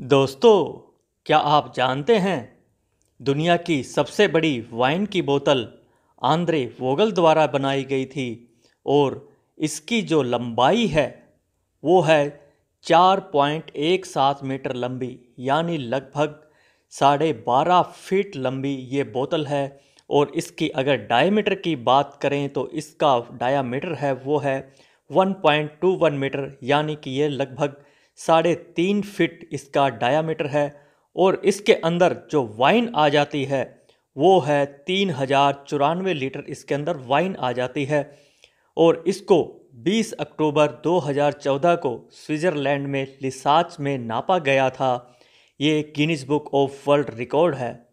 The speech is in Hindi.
दोस्तों क्या आप जानते हैं दुनिया की सबसे बड़ी वाइन की बोतल आंद्रे वोगल द्वारा बनाई गई थी और इसकी जो लंबाई है वो है 4.17 मीटर लंबी यानी लगभग साढ़े बारह फीट लंबी ये बोतल है और इसकी अगर डायमीटर की बात करें तो इसका डायामीटर है वो है 1.21 मीटर यानी कि ये लगभग साढ़े तीन फिट इसका डायामीटर है और इसके अंदर जो वाइन आ जाती है वो है तीन हज़ार चौरानवे लीटर इसके अंदर वाइन आ जाती है और इसको 20 अक्टूबर 2014 को स्विट्ज़रलैंड में लिसाच में नापा गया था ये Guinness book of world record है